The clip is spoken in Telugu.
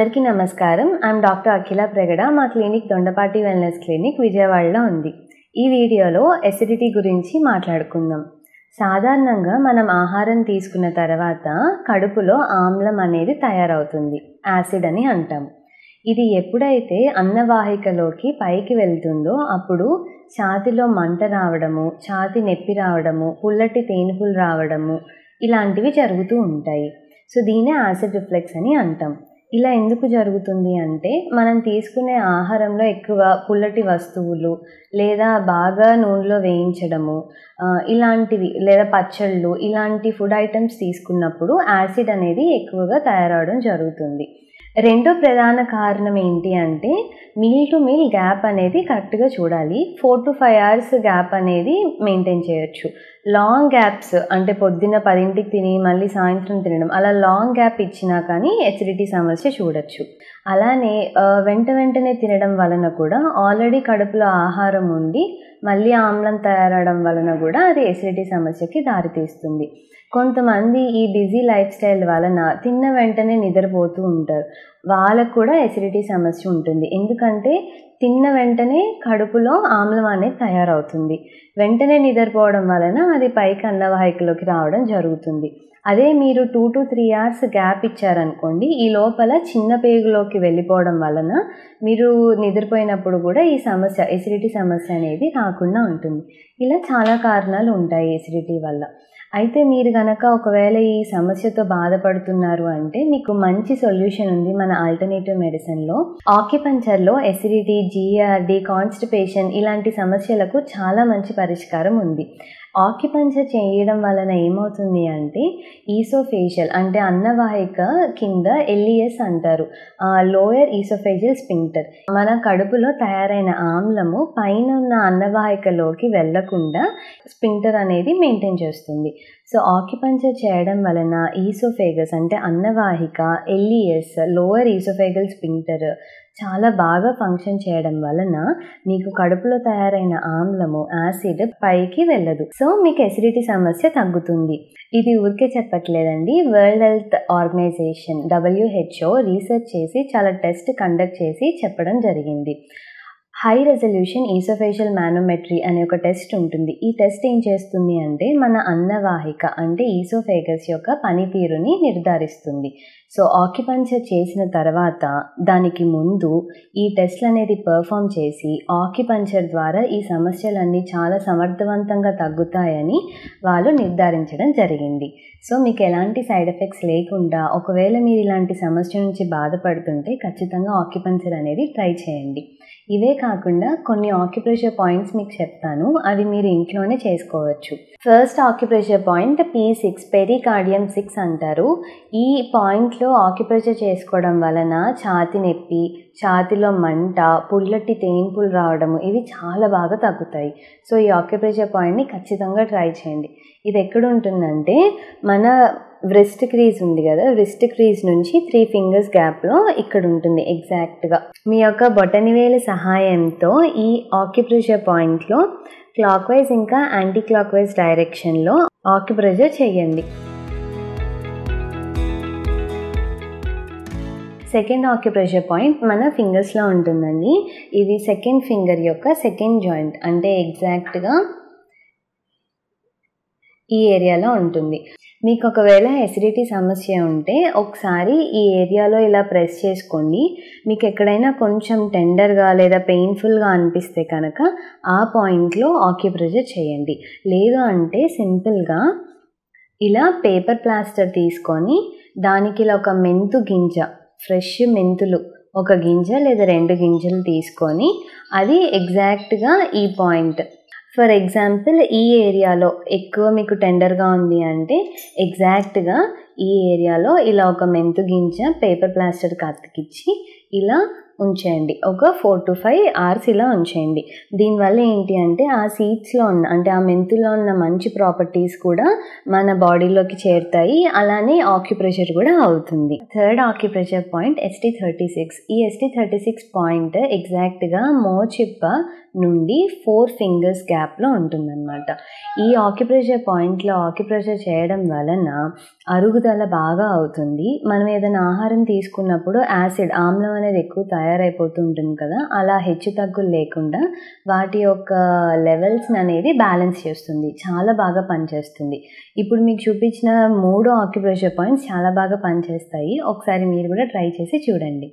అందరికీ నమస్కారం ఐమ్ డాక్టర్ అఖిల ప్రగడ మా క్లినిక్ దొండపాటి వెల్నెస్ క్లినిక్ విజయవాడలో ఉంది ఈ వీడియోలో ఎసిడిటీ గురించి మాట్లాడుకుందాం సాధారణంగా మనం ఆహారం తీసుకున్న తర్వాత కడుపులో ఆమ్లం అనేది తయారవుతుంది యాసిడ్ అని అంటాం ఇది ఎప్పుడైతే అన్నవాహికలోకి పైకి వెళ్తుందో అప్పుడు ఛాతిలో మంట రావడము ఛాతి నొప్పి రావడము పుల్లటి తేనుపులు రావడము ఇలాంటివి జరుగుతూ ఉంటాయి సో దీనే యాసిడ్ రిఫ్లెక్స్ అని అంటాం ఇలా ఎందుకు జరుగుతుంది అంటే మనం తీసుకునే ఆహారంలో ఎక్కువ పుల్లటి వస్తువులు లేదా బాగా నూనెలో వేయించడము ఇలాంటివి లేదా పచ్చళ్ళు ఇలాంటి ఫుడ్ ఐటమ్స్ తీసుకున్నప్పుడు యాసిడ్ అనేది ఎక్కువగా తయారవడం జరుగుతుంది రెండో ప్రధాన కారణం ఏంటి అంటే మీల్ టు మీల్ గ్యాప్ అనేది కరెక్ట్గా చూడాలి four to five hours gap అనేది మెయింటైన్ చేయొచ్చు లాంగ్ గ్యాప్స్ అంటే పొద్దున్న పదింటికి తిని మళ్ళీ సాయంత్రం తినడం అలా లాంగ్ గ్యాప్ ఇచ్చినా కానీ ఎసిడిటీ సమస్య చూడొచ్చు అలానే వెంట వెంటనే తినడం వలన కూడా ఆల్రెడీ కడుపులో ఆహారం ఉండి మళ్ళీ ఆమ్లం తయారవడం వలన కూడా అది ఎసిడిటీ సమస్యకి దారితీస్తుంది కొంతమంది ఈ బిజీ లైఫ్ స్టైల్ వలన తిన్న వెంటనే నిద్రపోతూ ఉంటారు వాళ్ళకు కూడా ఎసిడిటీ సమస్య ఉంటుంది ఎందుకంటే తిన్న వెంటనే కడుపులో ఆమ్లం అనేది తయారవుతుంది వెంటనే నిద్రపోవడం వలన అది పైకి అన్నవాహికలోకి రావడం జరుగుతుంది అదే మీరు two to three hours gap ఇచ్చారనుకోండి ఈ లోపల చిన్న పేగులోకి వెళ్ళిపోవడం వలన మీరు నిద్రపోయినప్పుడు కూడా ఈ సమస్య ఎసిడిటీ సమస్య అనేది రాకుండా ఉంటుంది ఇలా చాలా కారణాలు ఉంటాయి ఎసిడిటీ వల్ల అయితే మీరు కనుక ఒకవేళ ఈ సమస్యతో బాధపడుతున్నారు అంటే మీకు మంచి సొల్యూషన్ ఉంది మన ఆల్టర్నేటివ్ మెడిసిన్లో ఆక్యుపంచర్లో ఎసిడిటీ జిఆర్డి కాన్స్టిపేషన్ ఇలాంటి సమస్యలకు చాలా మంచి పరిష్కారం ఉంది ఆక్యుపంచర్ చేయడం వలన ఏమవుతుంది అంటే ఈసోఫేషియల్ అంటే అన్నవాహిక కింద ఎల్ఈఎస్ అంటారు లోయర్ ఈసోఫేషియల్ స్పింక్టర్ మన కడుపులో తయారైన ఆమ్లము పైన ఉన్న అన్నవాహికలోకి వెళ్లకుండా స్పింక్టర్ అనేది మెయింటైన్ చేస్తుంది సో ఆక్యుపంచర్ చేయడం వలన ఈసోఫేగస్ అంటే అన్నవాహిక ఎల్ఈఎస్ లోయర్ ఈసోఫేగల్ స్పింక్టర్ చాలా బాగా ఫంక్షన్ చేయడం వలన మీకు కడుపులో తయారైన ఆమ్లము యాసిడ్ పైకి వెళ్ళదు సో మీకు ఎసిడిటీ సమస్య తగ్గుతుంది ఇది ఊరికే చెప్పట్లేదండి world health organisation WHO research చేసి చాలా టెస్ట్ కండక్ట్ చేసి చెప్పడం జరిగింది హై రెజల్యూషన్ ఈసోఫేషియల్ మానోమెట్రీ అనే ఒక టెస్ట్ ఉంటుంది ఈ టెస్ట్ ఏం చేస్తుంది అంటే మన అన్నవాహిక అంటే ఈసోఫేగస్ యొక్క పనితీరుని నిర్ధారిస్తుంది సో ఆక్యుపంచర్ చేసిన తర్వాత దానికి ముందు ఈ టెస్ట్లు అనేది పర్ఫామ్ చేసి ఆక్యుపంచర్ ద్వారా ఈ సమస్యలన్నీ చాలా సమర్థవంతంగా తగ్గుతాయని వాళ్ళు నిర్ధారించడం జరిగింది సో మీకు ఎలాంటి సైడ్ ఎఫెక్ట్స్ లేకుండా ఒకవేళ మీరు ఇలాంటి సమస్య నుంచి బాధపడుతుంటే ఖచ్చితంగా ఆక్యుపెన్సర్ అనేది ట్రై చేయండి ఇవే కాకుండా కొన్ని ఆక్యుప్రెషర్ పాయింట్స్ మీకు చెప్తాను అవి మీరు ఇంట్లోనే చేసుకోవచ్చు first acupressure point P six pericardium six అంటారు ఈ పాయింట్లో ఆక్యుప్రెషర్ చేసుకోవడం వలన ఛాతి నొప్పి ఛాతిలో మంట పుల్లటి తేన్పులు రావడము ఇవి చాలా బాగా తగ్గుతాయి సో ఈ ఆక్యుప్రెషర్ పాయింట్ని ఖచ్చితంగా ట్రై చేయండి ఇది ఎక్కడ ఉంటుందంటే మన వ్రెస్ట్ క్రీజ్ ఉంది కదా వ్రెస్ట్ క్రీజ్ నుంచి త్రీ ఫింగర్స్ గ్యాప్లో ఇక్కడ ఉంటుంది ఎగ్జాక్ట్గా మీ యొక్క బొటనివేల సహాయంతో ఈ ఆక్యుప్రెషర్ పాయింట్లో క్లాక్ వైజ్ ఇంకా యాంటీ క్లాక్ వైజ్ డైరెక్షన్లో ఆక్యుప్రెషర్ చేయండి సెకండ్ ఆక్యుప్రెషర్ పాయింట్ మన ఫింగర్స్లో ఉంటుందండి ఇది సెకండ్ ఫింగర్ యొక్క సెకండ్ జాయింట్ అంటే ఎగ్జాక్ట్గా ఈ ఏరియాలో ఉంటుంది మీకు ఒకవేళ ఎసిడిటీ సమస్య ఉంటే ఒకసారి ఈ ఏరియాలో ఇలా ప్రెస్ చేసుకోండి మీకు ఎక్కడైనా కొంచెం టెండర్గా లేదా పెయిన్ఫుల్గా అనిపిస్తే కనుక ఆ పాయింట్లో ఆక్యుప్రెజర్ చేయండి లేదు అంటే సింపుల్గా ఇలా పేపర్ ప్లాస్టర్ తీసుకొని దానికి ఇలా ఒక మెంతు గింజ ఫ్రెష్ మెంతులు ఒక గింజ లేదా రెండు గింజలు తీసుకొని అది ఎగ్జాక్ట్గా ఈ పాయింట్ ఫర్ ఎగ్జాంపుల్ ఈ ఏరియాలో ఎక్కువ మీకు టెండర్గా ఉంది అంటే ఎగ్జాక్ట్గా ఈ ఏరియాలో ఇలా ఒక మెంతు గింజ పేపర్ ప్లాస్టర్కి అతికిచ్చి ఇలా ఉంచేయండి ఒక ఫోర్ టు ఫైవ్ అవర్స్ ఇలా ఉంచేయండి దీనివల్ల ఏంటి అంటే ఆ సీడ్స్లో ఉన్న అంటే ఆ మెంతులో ఉన్న మంచి ప్రాపర్టీస్ కూడా మన బాడీలోకి చేరుతాయి అలానే ఆక్యుప్రెషర్ కూడా అవుతుంది third acupressure point ST thirty six ఈ ఎస్టీ థర్టీ సిక్స్ పాయింట్ ఎగ్జాక్ట్గా మోచిప్ప నుండి ఫోర్ ఫింగర్స్ గ్యాప్లో ఉంటుందన్నమాట ఈ ఆక్యుప్రెషర్ పాయింట్లో ఆక్యుప్రెషర్ చేయడం వలన అరుగుదల బాగా అవుతుంది మనం ఏదైనా ఆహారం తీసుకున్నప్పుడు యాసిడ్ ఆమ్లం అనేది ఎక్కువ తయారైపోతూ ఉంటుంది కదా అలా హెచ్చు తగ్గులు లేకుండా వాటి యొక్క లెవెల్స్ని అనేది బ్యాలెన్స్ చేస్తుంది చాలా బాగా పనిచేస్తుంది ఇప్పుడు మీకు చూపించిన మూడు ఆక్యుపేషన్ పాయింట్స్ చాలా బాగా పనిచేస్తాయి ఒకసారి మీరు కూడా ట్రై చేసి చూడండి